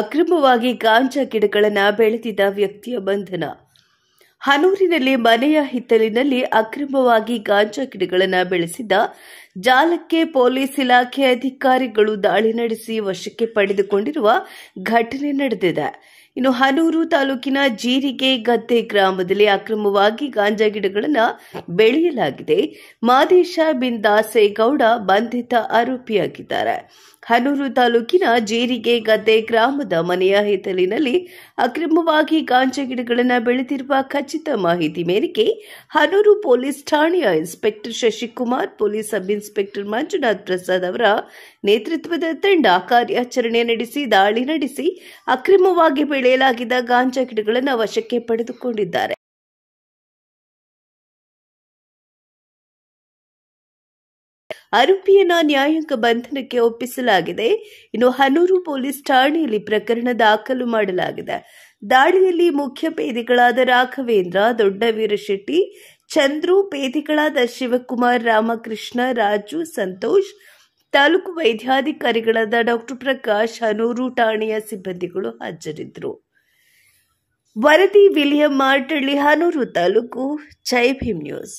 ಅಕ್ರಮವಾಗಿ ಗಾಂಜಾ ಗಿಡಗಳನ್ನು ಬೆಳೆದಿದ್ದ ವ್ಯಕ್ತಿಯ ಬಂಧನ ಹನೂರಿನಲ್ಲಿ ಮನೆಯ ಹಿತ್ತಲಿನಲ್ಲಿ ಅಕ್ರಮವಾಗಿ ಗಾಂಜಾ ಗಿಡಗಳನ್ನು ಬೆಳೆಸಿದ್ದ ಜಾಲಕ್ಕೆ ಪೊಲೀಸ್ ಇಲಾಖೆ ಅಧಿಕಾರಿಗಳು ದಾಳಿ ನಡೆಸಿ ವಶಕ್ಕೆ ಪಡೆದುಕೊಂಡಿರುವ ಘಟನೆ ನಡೆದಿದೆ ಇನ್ನು ಹನೂರು ತಾಲೂಕಿನ ಜೀರಿಗೆ ಗದ್ದೆ ಗ್ರಾಮದಲ್ಲಿ ಅಕ್ರಮವಾಗಿ ಗಾಂಜಾ ಗಿಡಗಳನ್ನು ಬೆಳೆಯಲಾಗಿದೆ ಮಾದೇಶ ಬಿನ್ ದಾಸೇಗೌಡ ಬಂಧಿತ ಆರೋಪಿಯಾಗಿದ್ದಾರೆ ಹನೂರು ತಾಲೂಕಿನ ಜೀರಿಗೆ ಗದ್ದೆ ಗ್ರಾಮದ ಮನೆಯ ಹಿತ್ತಲಿನಲ್ಲಿ ಅಕ್ರಮವಾಗಿ ಗಾಂಜಾ ಗಿಡಗಳನ್ನು ಬೆಳೆದಿರುವ ಖಚಿತ ಮಾಹಿತಿ ಮೇರೆಗೆ ಹನೂರು ಪೊಲೀಸ್ ಠಾಣೆಯ inspector Shashikumar police sub inspector Manjunath Prasad ಅವರ ನೇತೃತ್ವದ ತಂಡ ಕಾರ್ಯಾಚರಣೆ ನಡೆಸಿ ದಾಳಿ ನಡೆಸಿ ಅಕ್ರಮವಾಗಿ ಬೆಳೆ ಬೆಳೆಯಲಾಗಿದ್ದ ಗಾಂಜಾ ಗಿಡಗಳನ್ನು ವಶಕ್ಕೆ ಪಡೆದುಕೊಂಡಿದ್ದಾರೆ ಆರೋಪಿಯನ್ನ ನ್ಯಾಯಾಂಗ ಬಂಧನಕ್ಕೆ ಒಪ್ಪಿಸಲಾಗಿದೆ ಇನ್ನು ಹನೂರು ಪೊಲೀಸ್ ಠಾಣೆಯಲ್ಲಿ ಪ್ರಕರಣ ದಾಖಲು ಮಾಡಲಾಗಿದೆ ದಾಳಿಯಲ್ಲಿ ಮುಖ್ಯ ಪೇದಿಗಳಾದ ರಾಘವೇಂದ್ರ ದೊಡ್ಡ ವೀರಶೆಟ್ಟಿ ಚಂದ್ರು ಪೇದಿಗಳಾದ ಶಿವಕುಮಾರ್ ರಾಮಕೃಷ್ಣ ರಾಜು ಸಂತೋಷ್ ತಾಲೂಕು ವೈದ್ಯಾಧಿಕಾರಿಗಳಾದ ಡಾಕ್ಟರ್ ಪ್ರಕಾಶ್ ಹನೂರು ಠಾಣೆಯ ಸಿಬ್ಬಂದಿಗಳು ಹಾಜರಿದ್ದರು वरदी विलियम मार्टर लिहानूर तालूकू जय भीम न्यूज़